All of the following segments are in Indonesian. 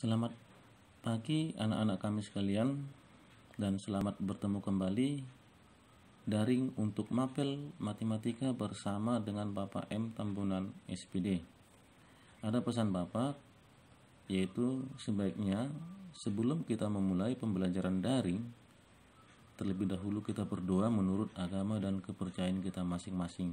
Selamat pagi anak-anak kami sekalian dan selamat bertemu kembali daring untuk mapel matematika bersama dengan Bapak M Tambunan SPD. Ada pesan Bapak yaitu sebaiknya sebelum kita memulai pembelajaran daring terlebih dahulu kita berdoa menurut agama dan kepercayaan kita masing-masing.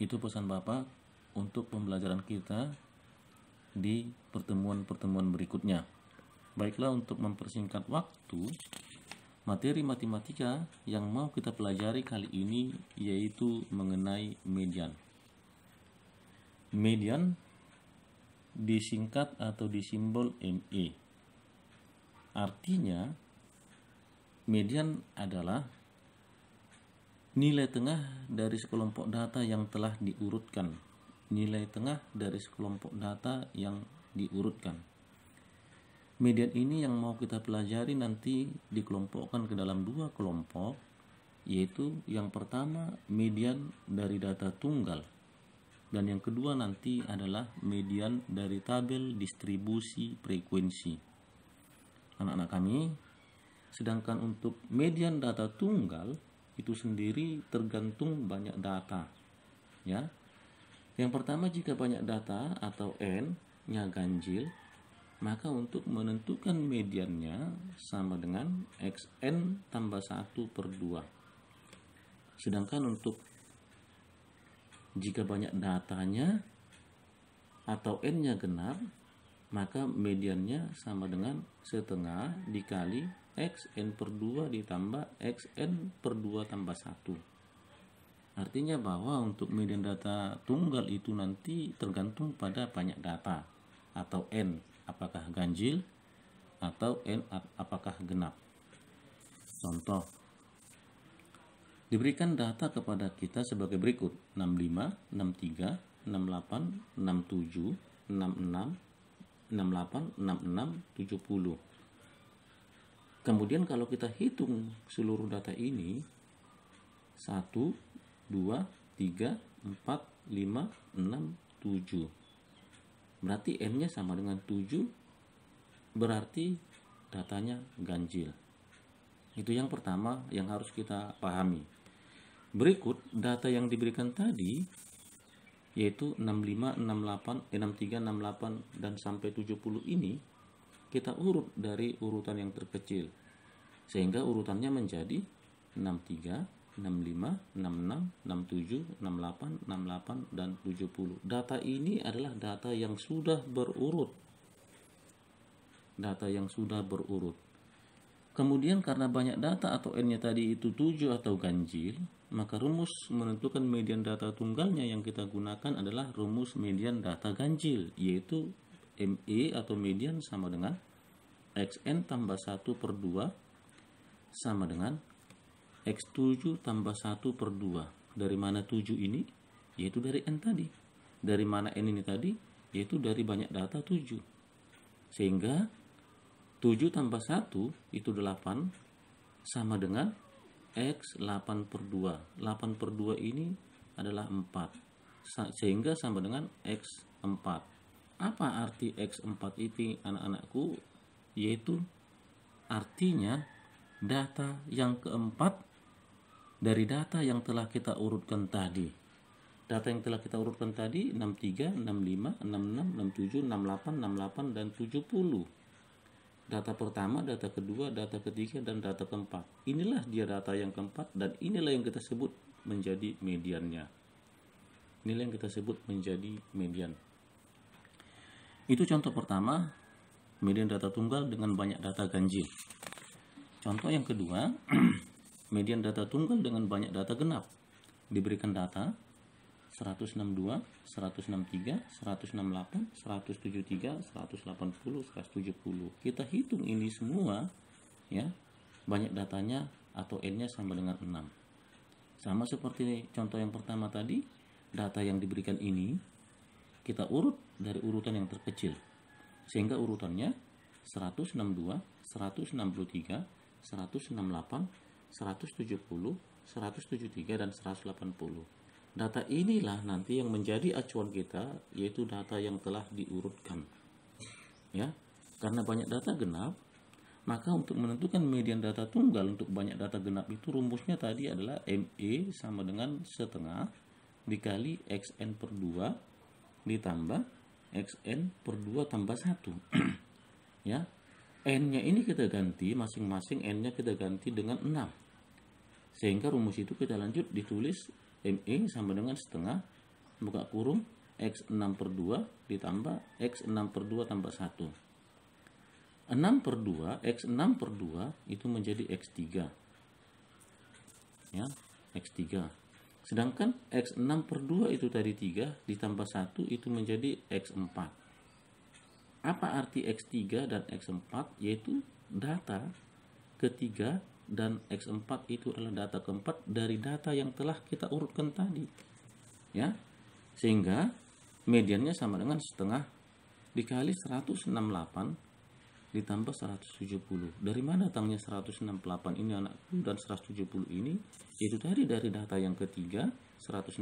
Itu pesan Bapak untuk pembelajaran kita di pertemuan-pertemuan berikutnya. Baiklah untuk mempersingkat waktu, materi matematika yang mau kita pelajari kali ini yaitu mengenai median. Median disingkat atau disimbol ME. Artinya median adalah nilai tengah dari sekelompok data yang telah diurutkan nilai tengah dari sekelompok data yang diurutkan. Median ini yang mau kita pelajari nanti dikelompokkan ke dalam dua kelompok, yaitu yang pertama median dari data tunggal, dan yang kedua nanti adalah median dari tabel distribusi frekuensi. Anak-anak kami, sedangkan untuk median data tunggal itu sendiri tergantung banyak data, ya yang pertama jika banyak data atau n-nya ganjil, maka untuk menentukan mediannya sama dengan xn tambah satu per dua. Sedangkan untuk jika banyak datanya atau n-nya genap, maka mediannya sama dengan setengah dikali xn per dua ditambah xn per dua tambah satu. Artinya bahwa untuk median data tunggal itu nanti tergantung pada banyak data atau N apakah ganjil atau N apakah genap. Contoh diberikan data kepada kita sebagai berikut 65, 63, 68, 67, 66, 68, 66, 70. Kemudian kalau kita hitung seluruh data ini 1 2, 3, 4, 5, 6, 7. Berarti M-nya sama dengan 7, berarti datanya ganjil. Itu yang pertama yang harus kita pahami. Berikut data yang diberikan tadi yaitu 65, 68, 63, 68 dan sampai 70 ini kita urut dari urutan yang terkecil sehingga urutannya menjadi 63, 65, 66, 67, 68, 68, dan 70. Data ini adalah data yang sudah berurut. Data yang sudah berurut. Kemudian karena banyak data atau n-nya tadi itu 7 atau ganjil, maka rumus menentukan median data tunggalnya yang kita gunakan adalah rumus median data ganjil, yaitu ME atau median sama dengan XN tambah 1 per 2 sama dengan X7 tambah 1 per 2. Dari mana 7 ini? Yaitu dari N tadi. Dari mana N ini tadi? Yaitu dari banyak data 7. Sehingga 7 tambah 1 itu 8 sama dengan X 8 per 2. 8 per 2 ini adalah 4. Sehingga sama dengan X 4 apa arti X4 itu anak-anakku yaitu artinya data yang keempat dari data yang telah kita urutkan tadi. Data yang telah kita urutkan tadi 63, 65, 66, 67, 68, 68 dan 70. Data pertama, data kedua, data ketiga dan data keempat. Inilah dia data yang keempat dan inilah yang kita sebut menjadi mediannya. Inilah yang kita sebut menjadi median. Itu contoh pertama, median data tunggal dengan banyak data ganjil. Contoh yang kedua, median data tunggal dengan banyak data genap. Diberikan data 162, 163, 168, 173, 180, 170. Kita hitung ini semua ya. Banyak datanya atau n-nya sama dengan 6. Sama seperti contoh yang pertama tadi, data yang diberikan ini kita urut dari urutan yang terkecil. Sehingga urutannya 162, 163, 168, 170, 173 dan 180. Data inilah nanti yang menjadi acuan kita yaitu data yang telah diurutkan. Ya. Karena banyak data genap, maka untuk menentukan median data tunggal untuk banyak data genap itu rumusnya tadi adalah ME sama dengan setengah dikali xn per 2 ditambah xn per 2 tambah 1 ya n-nya ini kita ganti masing-masing n-nya kita ganti dengan 6 sehingga rumus itu kita lanjut ditulis ME sama dengan setengah buka kurung X6 per 2 ditambah X6 per 2 tambah 1. 6 per 2, X6 per 2 itu menjadi X3. Ya, X3. Sedangkan X6 per 2 itu tadi 3 ditambah 1 itu menjadi X4. Apa arti X3 dan X4? Yaitu data ketiga dan X4 itu adalah data keempat dari data yang telah kita urutkan tadi. Ya. Sehingga mediannya sama dengan setengah dikali 168 ditambah 170. Dari mana datangnya 168 ini anakku dan 170 ini? Itu tadi dari data yang ketiga 168,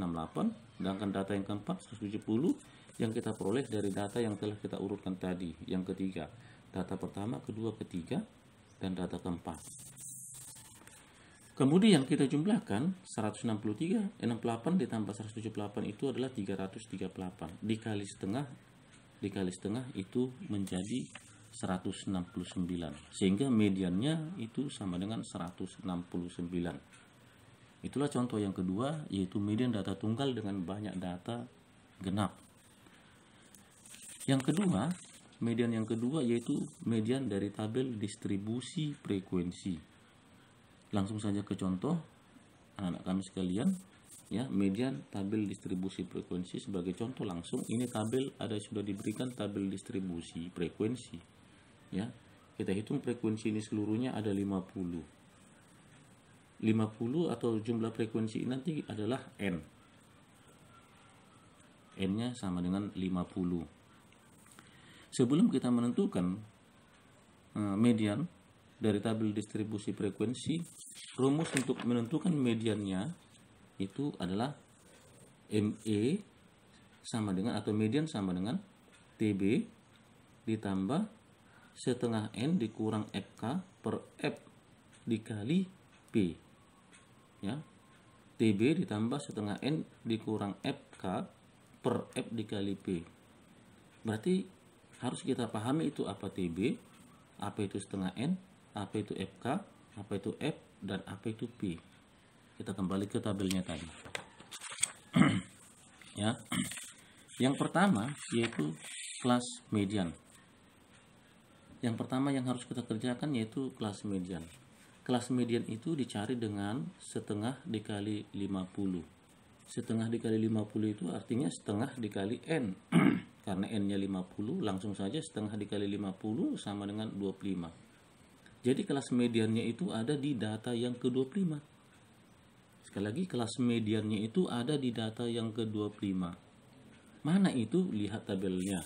sedangkan data yang keempat 170 yang kita peroleh dari data yang telah kita urutkan tadi, yang ketiga. Data pertama, kedua, ketiga, dan data keempat. Kemudian kita jumlahkan 163, 68 ditambah 178 itu adalah 338. Dikali setengah, dikali setengah itu menjadi 169. Sehingga mediannya itu sama dengan 169. Itulah contoh yang kedua, yaitu median data tunggal dengan banyak data genap. Yang kedua, median yang kedua yaitu median dari tabel distribusi frekuensi. Langsung saja ke contoh anak-anak kami sekalian ya median tabel distribusi frekuensi sebagai contoh langsung ini tabel ada sudah diberikan tabel distribusi frekuensi ya kita hitung frekuensi ini seluruhnya ada 50 50 atau jumlah frekuensi ini nanti adalah n n nya sama dengan 50 sebelum kita menentukan eh, median dari tabel distribusi frekuensi, rumus untuk menentukan mediannya itu adalah ME sama dengan atau median sama dengan TB ditambah setengah N dikurang FK per F dikali P. Ya. TB ditambah setengah N dikurang FK per F dikali P. Berarti harus kita pahami itu apa TB, apa itu setengah N, apa itu FK, apa itu F, dan apa itu P. Kita kembali ke tabelnya tadi. ya. Yang pertama yaitu kelas median. Yang pertama yang harus kita kerjakan yaitu kelas median. Kelas median itu dicari dengan setengah dikali 50. Setengah dikali 50 itu artinya setengah dikali N. Karena N-nya 50, langsung saja setengah dikali 50 sama dengan 25 jadi kelas mediannya itu ada di data yang ke-25. Sekali lagi kelas mediannya itu ada di data yang ke-25. Mana itu? Lihat tabelnya.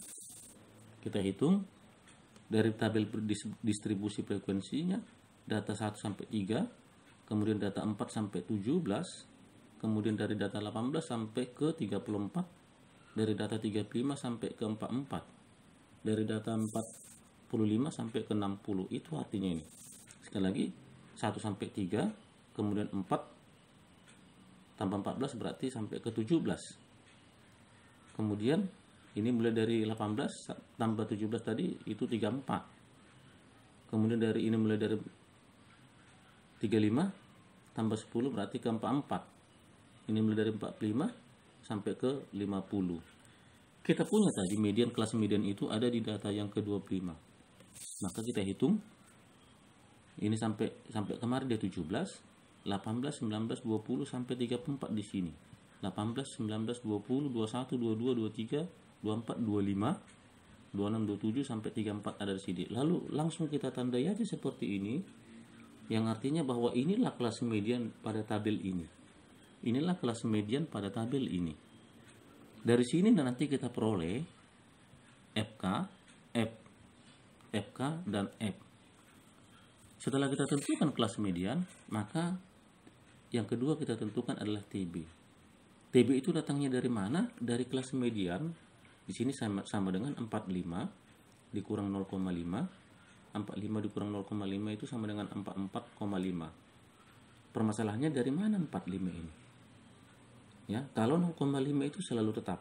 Kita hitung dari tabel distribusi frekuensinya data 1 sampai 3, kemudian data 4 sampai 17, kemudian dari data 18 sampai ke 34, dari data 35 sampai ke 44, dari data 4 45 sampai ke 60 itu artinya ini sekali lagi 1 sampai 3 kemudian 4 tambah 14 berarti sampai ke 17 kemudian ini mulai dari 18 tambah 17 tadi itu 34 kemudian dari ini mulai dari 35 tambah 10 berarti ke 44 ini mulai dari 45 sampai ke 50 kita punya tadi median kelas median itu ada di data yang ke-25 maka kita hitung ini sampai sampai kemarin dia 17 18 19 20 sampai 34 di sini 18 19 20 21 22 23 24 25 26 27 sampai 34 ada di sini lalu langsung kita tandai aja seperti ini yang artinya bahwa inilah kelas median pada tabel ini. Inilah kelas median pada tabel ini. Dari sini nanti kita peroleh FK, FP, FK, dan F. Setelah kita tentukan kelas median, maka yang kedua kita tentukan adalah TB. TB itu datangnya dari mana? Dari kelas median. Di sini sama, sama dengan 45 dikurang 0,5. 45 dikurang 0,5 itu sama dengan 44,5. Permasalahannya dari mana 45 ini? Ya, kalau 0,5 itu selalu tetap.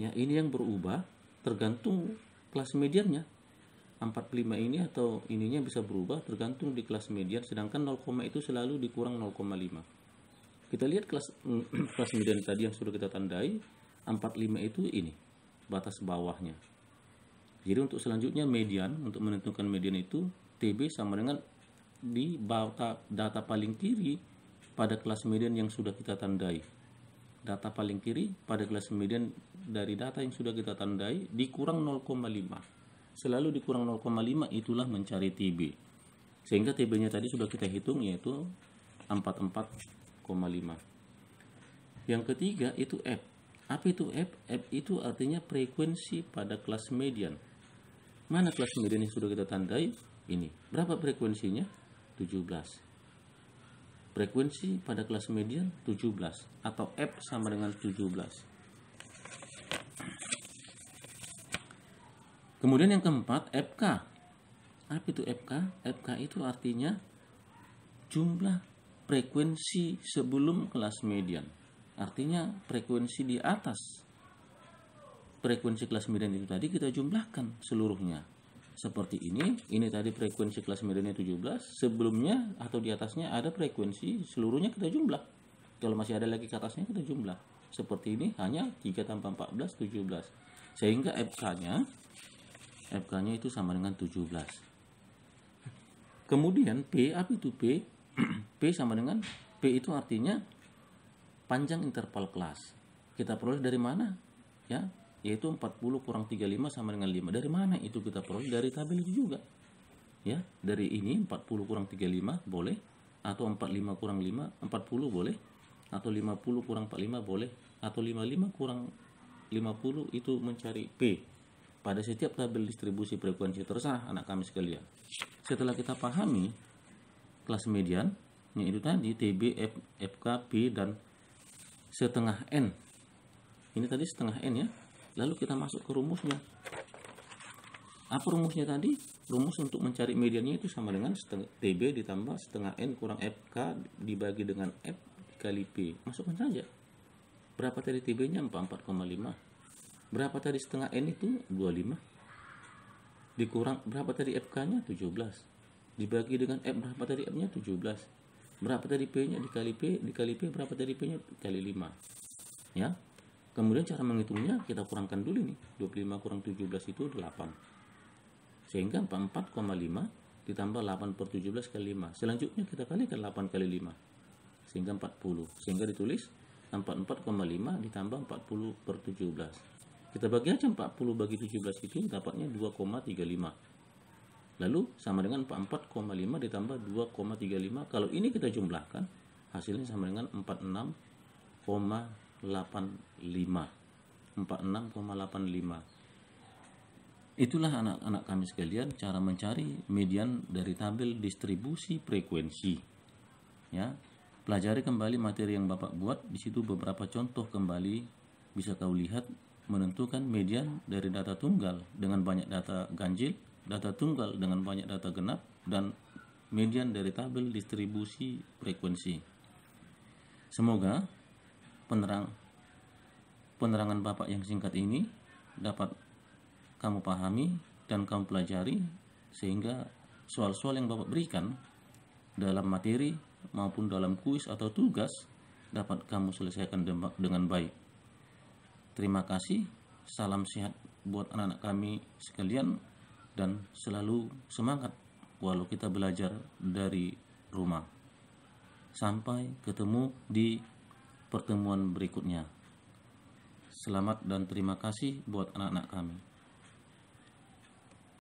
Ya, ini yang berubah tergantung kelas mediannya 45 ini atau ininya bisa berubah tergantung di kelas median sedangkan 0, itu selalu dikurang 0,5 kita lihat kelas kelas median tadi yang sudah kita tandai 45 itu ini batas bawahnya jadi untuk selanjutnya median untuk menentukan median itu TB sama dengan di bawah data paling kiri pada kelas median yang sudah kita tandai data paling kiri pada kelas median dari data yang sudah kita tandai dikurang 0,5 selalu dikurang 0,5 itulah mencari TB. Sehingga TB-nya tadi sudah kita hitung yaitu 44,5. Yang ketiga itu F. Apa itu F? F itu artinya frekuensi pada kelas median. Mana kelas median yang sudah kita tandai? Ini. Berapa frekuensinya? 17. Frekuensi pada kelas median 17 atau F sama dengan 17. Kemudian yang keempat, FK. Apa itu FK? FK itu artinya jumlah frekuensi sebelum kelas median. Artinya frekuensi di atas frekuensi kelas median itu tadi kita jumlahkan seluruhnya. Seperti ini, ini tadi frekuensi kelas mediannya 17, sebelumnya atau di atasnya ada frekuensi seluruhnya kita jumlah. Kalau masih ada lagi ke atasnya kita jumlah. Seperti ini hanya 3 tambah 14, 17. Sehingga FK-nya FK-nya itu sama dengan 17. Kemudian P, apa itu P? P sama dengan, P itu artinya panjang interval kelas. Kita peroleh dari mana? Ya, yaitu 40 kurang 35 sama dengan 5. Dari mana itu kita peroleh? Dari tabel itu juga. Ya, dari ini 40 kurang 35 boleh atau 45 kurang 5 40 boleh atau 50 kurang 45 boleh atau 55 kurang 50 itu mencari P pada setiap tabel distribusi frekuensi terserah anak kami sekalian. Setelah kita pahami kelas median, yaitu tadi TB, F, FK, P, dan setengah N. Ini tadi setengah N ya. Lalu kita masuk ke rumusnya. Apa rumusnya tadi? Rumus untuk mencari mediannya itu sama dengan setengah, TB ditambah setengah N kurang FK dibagi dengan F dikali P. Masukkan saja. Berapa tadi TB-nya? 44,5 Berapa tadi setengah N itu? 25. Dikurang berapa tadi FK-nya? 17. Dibagi dengan F berapa tadi F-nya? 17. Berapa tadi P-nya? Dikali P, dikali P berapa tadi P-nya? Kali 5. Ya. Kemudian cara menghitungnya kita kurangkan dulu nih. 25 kurang 17 itu 8. Sehingga 44,5 ditambah 8 per 17 kali 5. Selanjutnya kita kalikan 8 kali 5. Sehingga 40. Sehingga ditulis 44,5 ditambah 40 per 17 kita bagi aja 40 bagi 17 itu dapatnya 2,35. Lalu sama dengan 4,5 ditambah 2,35. Kalau ini kita jumlahkan, hasilnya sama dengan 46,85. 46,85. Itulah anak-anak kami sekalian cara mencari median dari tabel distribusi frekuensi. Ya, pelajari kembali materi yang Bapak buat. Di situ beberapa contoh kembali bisa kau lihat menentukan median dari data tunggal dengan banyak data ganjil, data tunggal dengan banyak data genap, dan median dari tabel distribusi frekuensi. Semoga penerang penerangan Bapak yang singkat ini dapat kamu pahami dan kamu pelajari sehingga soal-soal yang Bapak berikan dalam materi maupun dalam kuis atau tugas dapat kamu selesaikan dengan baik. Terima kasih, salam sehat buat anak-anak kami sekalian dan selalu semangat walau kita belajar dari rumah. Sampai ketemu di pertemuan berikutnya. Selamat dan terima kasih buat anak-anak kami.